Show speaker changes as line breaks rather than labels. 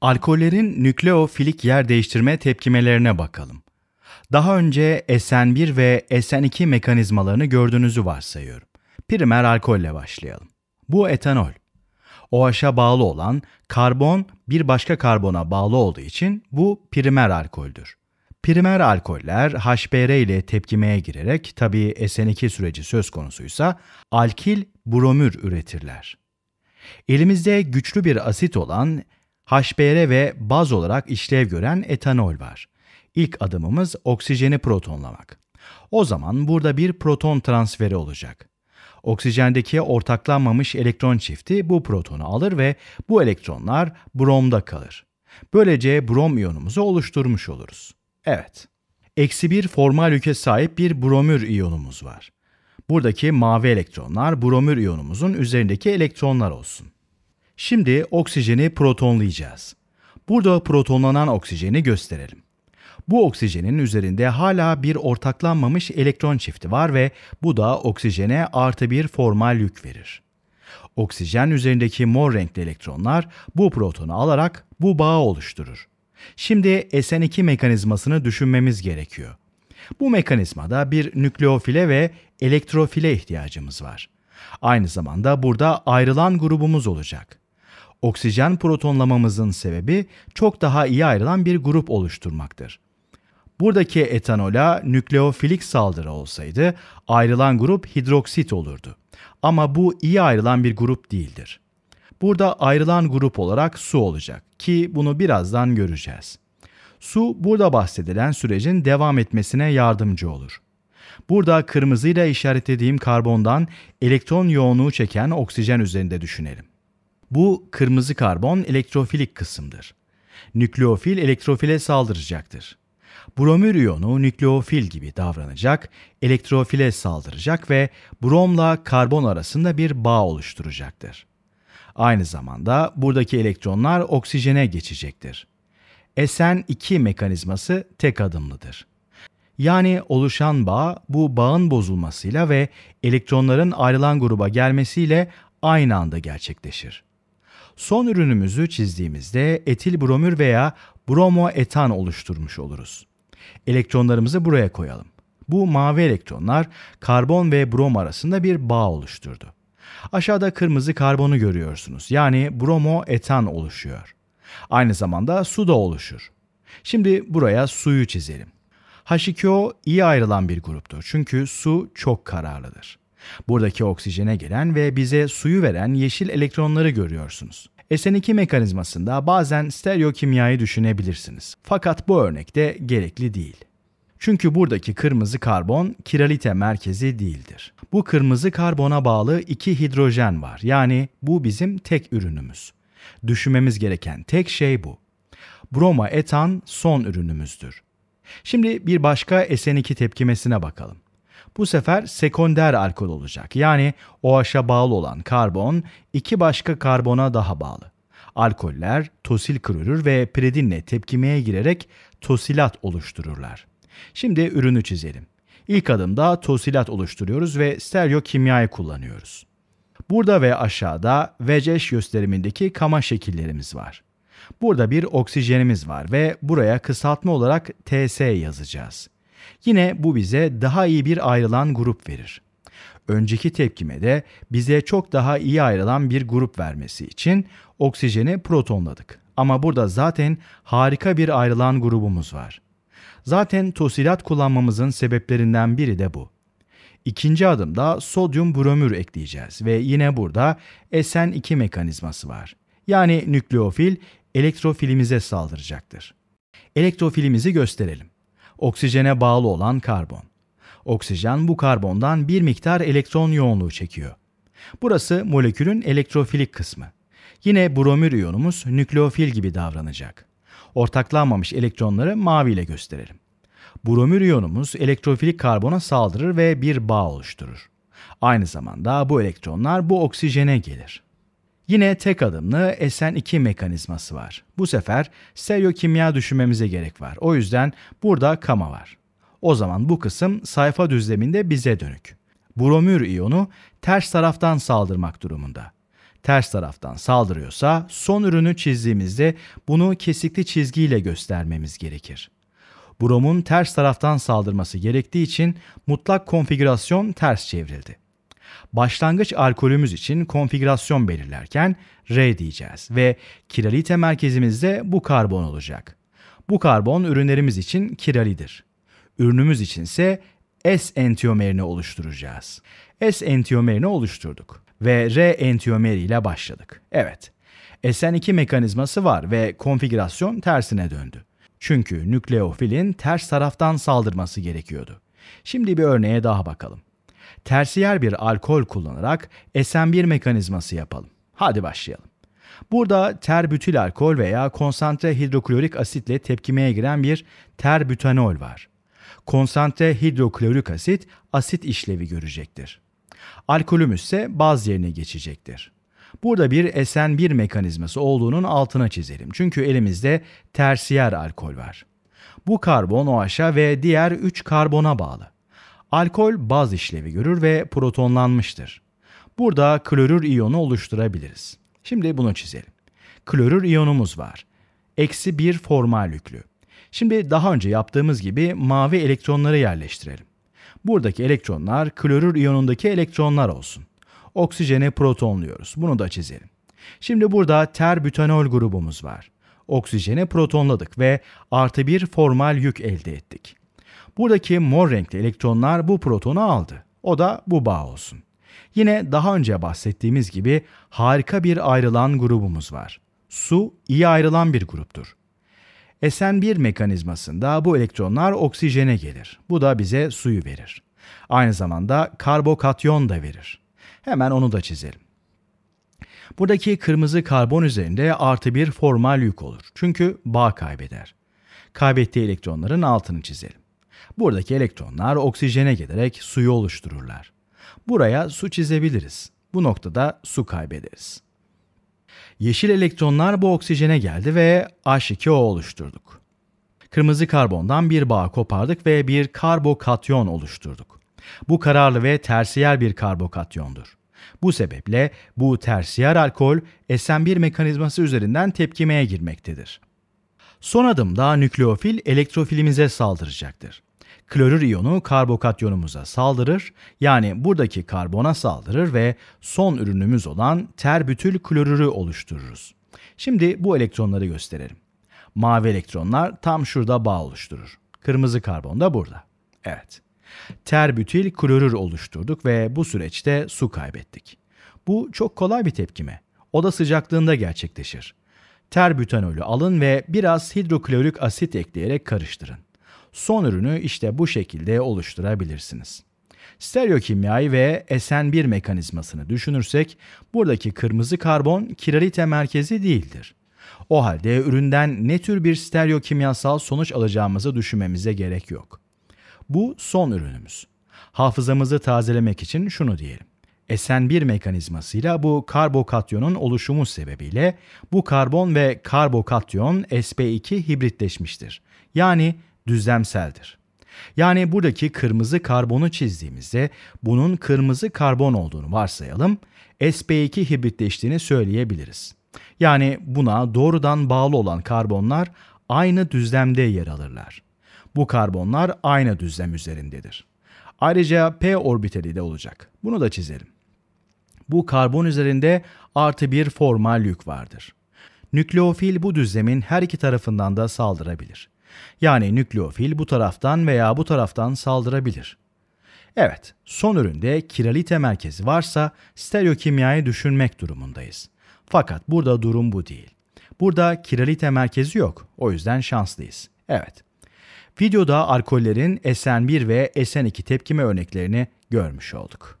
Alkollerin nükleofilik yer değiştirme tepkimelerine bakalım. Daha önce SN1 ve SN2 mekanizmalarını gördüğünüzü varsayıyorum. Primer alkolle başlayalım. Bu etanol. OH'a bağlı olan karbon bir başka karbona bağlı olduğu için bu primer alkoldür. Primer alkoller HBr ile tepkimeye girerek tabii SN2 süreci söz konusuysa alkil bromür üretirler. Elimizde güçlü bir asit olan HBr ve baz olarak işlev gören etanol var. İlk adımımız oksijeni protonlamak. O zaman burada bir proton transferi olacak. Oksijendeki ortaklanmamış elektron çifti bu protonu alır ve bu elektronlar bromda kalır. Böylece brom iyonumuzu oluşturmuş oluruz. Evet. Eksi bir formal yüke sahip bir bromür iyonumuz var. Buradaki mavi elektronlar bromür iyonumuzun üzerindeki elektronlar olsun. Şimdi oksijeni protonlayacağız. Burada protonlanan oksijeni gösterelim. Bu oksijenin üzerinde hala bir ortaklanmamış elektron çifti var ve bu da oksijene artı bir formal yük verir. Oksijen üzerindeki mor renkli elektronlar bu protonu alarak bu bağı oluşturur. Şimdi SN2 mekanizmasını düşünmemiz gerekiyor. Bu mekanizmada bir nükleofile ve elektrofile ihtiyacımız var. Aynı zamanda burada ayrılan grubumuz olacak oksijen protonlamamızın sebebi çok daha iyi ayrılan bir grup oluşturmaktır. Buradaki etanola nükleofilik saldırı olsaydı ayrılan grup hidroksit olurdu. Ama bu iyi ayrılan bir grup değildir. Burada ayrılan grup olarak su olacak ki bunu birazdan göreceğiz. Su burada bahsedilen sürecin devam etmesine yardımcı olur. Burada kırmızıyla işaretlediğim karbondan elektron yoğunluğu çeken oksijen üzerinde düşünelim. Bu kırmızı karbon elektrofilik kısımdır. Nükleofil elektrofile saldıracaktır. Bromür iyonu nükleofil gibi davranacak, elektrofile saldıracak ve bromla karbon arasında bir bağ oluşturacaktır. Aynı zamanda buradaki elektronlar oksijene geçecektir. SN2 mekanizması tek adımlıdır. Yani oluşan bağ bu bağın bozulmasıyla ve elektronların ayrılan gruba gelmesiyle aynı anda gerçekleşir. Son ürünümüzü çizdiğimizde etil bromür veya bromoetan oluşturmuş oluruz. Elektronlarımızı buraya koyalım. Bu mavi elektronlar karbon ve brom arasında bir bağ oluşturdu. Aşağıda kırmızı karbonu görüyorsunuz. Yani bromoetan oluşuyor. Aynı zamanda su da oluşur. Şimdi buraya suyu çizelim. H2O iyi ayrılan bir gruptur çünkü su çok kararlıdır. Buradaki oksijene gelen ve bize suyu veren yeşil elektronları görüyorsunuz. SN2 mekanizmasında bazen stereokimyayı düşünebilirsiniz. Fakat bu örnekte gerekli değil. Çünkü buradaki kırmızı karbon kiralite merkezi değildir. Bu kırmızı karbona bağlı iki hidrojen var. Yani bu bizim tek ürünümüz. Düşünmemiz gereken tek şey bu. Bromoetan son ürünümüzdür. Şimdi bir başka SN2 tepkimesine bakalım. Bu sefer sekonder alkol olacak. Yani OH'a bağlı olan karbon iki başka karbona daha bağlı. Alkoller tosil klorür ve piridinle tepkimeye girerek tosilat oluştururlar. Şimdi ürünü çizelim. İlk adımda tosilat oluşturuyoruz ve stereo kimya'yı kullanıyoruz. Burada ve aşağıda VCS gösterimindeki kama şekillerimiz var. Burada bir oksijenimiz var ve buraya kısaltma olarak TS yazacağız. Yine bu bize daha iyi bir ayrılan grup verir. Önceki tepkime de bize çok daha iyi ayrılan bir grup vermesi için oksijeni protonladık. Ama burada zaten harika bir ayrılan grubumuz var. Zaten tosilat kullanmamızın sebeplerinden biri de bu. İkinci adımda sodyum bromür ekleyeceğiz ve yine burada SN2 mekanizması var. Yani nükleofil elektrofilimize saldıracaktır. Elektrofilimizi gösterelim oksijene bağlı olan karbon. Oksijen bu karbondan bir miktar elektron yoğunluğu çekiyor. Burası molekülün elektrofilik kısmı. Yine bromür iyonumuz nükleofil gibi davranacak. Ortaklanmamış elektronları maviyle gösterelim. Bromür iyonumuz elektrofilik karbona saldırır ve bir bağ oluşturur. Aynı zamanda bu elektronlar bu oksijene gelir. Yine tek adımlı SN2 mekanizması var. Bu sefer stereokimya düşünmemize gerek var. O yüzden burada kama var. O zaman bu kısım sayfa düzleminde bize dönük. Bromür iyonu ters taraftan saldırmak durumunda. Ters taraftan saldırıyorsa son ürünü çizdiğimizde bunu kesikli çizgiyle göstermemiz gerekir. Bromun ters taraftan saldırması gerektiği için mutlak konfigürasyon ters çevrildi. Başlangıç alkolümüz için konfigürasyon belirlerken R diyeceğiz ve kiralite merkezimizde bu karbon olacak. Bu karbon ürünlerimiz için kiralidir. Ürünümüz içinse S entiyomerini oluşturacağız. S entiyomerini oluşturduk ve R entiyomeri ile başladık. Evet, SN2 mekanizması var ve konfigürasyon tersine döndü. Çünkü nükleofilin ters taraftan saldırması gerekiyordu. Şimdi bir örneğe daha bakalım tersiyer bir alkol kullanarak SM1 mekanizması yapalım. Hadi başlayalım. Burada terbütil alkol veya konsantre hidroklorik asitle tepkimeye giren bir terbütanol var. Konsantre hidroklorik asit asit işlevi görecektir. Alkolümüz ise baz yerine geçecektir. Burada bir SN1 mekanizması olduğunun altına çizelim. Çünkü elimizde tersiyer alkol var. Bu karbon OH'a ve diğer 3 karbona bağlı. Alkol baz işlevi görür ve protonlanmıştır. Burada klorür iyonu oluşturabiliriz. Şimdi bunu çizelim. Klorür iyonumuz var. Eksi bir formal yüklü. Şimdi daha önce yaptığımız gibi mavi elektronları yerleştirelim. Buradaki elektronlar klorür iyonundaki elektronlar olsun. Oksijeni protonluyoruz. Bunu da çizelim. Şimdi burada terbütanol grubumuz var. Oksijeni protonladık ve artı bir formal yük elde ettik. Buradaki mor renkli elektronlar bu protonu aldı. O da bu bağ olsun. Yine daha önce bahsettiğimiz gibi harika bir ayrılan grubumuz var. Su iyi ayrılan bir gruptur. SN1 mekanizmasında bu elektronlar oksijene gelir. Bu da bize suyu verir. Aynı zamanda karbokatyon da verir. Hemen onu da çizelim. Buradaki kırmızı karbon üzerinde artı bir formal yük olur. Çünkü bağ kaybeder. Kaybettiği elektronların altını çizelim. Buradaki elektronlar oksijene giderek suyu oluştururlar. Buraya su çizebiliriz. Bu noktada su kaybederiz. Yeşil elektronlar bu oksijene geldi ve H2O oluşturduk. Kırmızı karbondan bir bağ kopardık ve bir karbokatyon oluşturduk. Bu kararlı ve tersiyer bir karbokatyondur. Bu sebeple bu tersiyer alkol sn 1 mekanizması üzerinden tepkimeye girmektedir. Son adımda nükleofil elektrofilimize saldıracaktır klorür iyonu karbokatyonumuza saldırır, yani buradaki karbona saldırır ve son ürünümüz olan terbütül klorürü oluştururuz. Şimdi bu elektronları gösterelim. Mavi elektronlar tam şurada bağ oluşturur. Kırmızı karbon da burada. Evet. terbütül klorür oluşturduk ve bu süreçte su kaybettik. Bu çok kolay bir tepkime. Oda sıcaklığında gerçekleşir. Terbütanolü alın ve biraz hidroklorik asit ekleyerek karıştırın. Son ürünü işte bu şekilde oluşturabilirsiniz. Stereokimyayı ve SN1 mekanizmasını düşünürsek buradaki kırmızı karbon kiralite merkezi değildir. O halde üründen ne tür bir stereokimyasal sonuç alacağımızı düşünmemize gerek yok. Bu son ürünümüz. Hafızamızı tazelemek için şunu diyelim. SN1 mekanizmasıyla bu karbokatyonun oluşumu sebebiyle bu karbon ve karbokatyon SP2 hibritleşmiştir. Yani düzlemseldir. Yani buradaki kırmızı karbonu çizdiğimizde bunun kırmızı karbon olduğunu varsayalım, sp2 hibritleştiğini söyleyebiliriz. Yani buna doğrudan bağlı olan karbonlar aynı düzlemde yer alırlar. Bu karbonlar aynı düzlem üzerindedir. Ayrıca p orbiteli de olacak. Bunu da çizelim. Bu karbon üzerinde artı bir formal yük vardır. Nükleofil bu düzlemin her iki tarafından da saldırabilir. Yani nükleofil bu taraftan veya bu taraftan saldırabilir. Evet, son üründe kiralite merkezi varsa stereokimyayı düşünmek durumundayız. Fakat burada durum bu değil. Burada kiralite merkezi yok. O yüzden şanslıyız. Evet. Videoda alkollerin SN1 ve SN2 tepkime örneklerini görmüş olduk.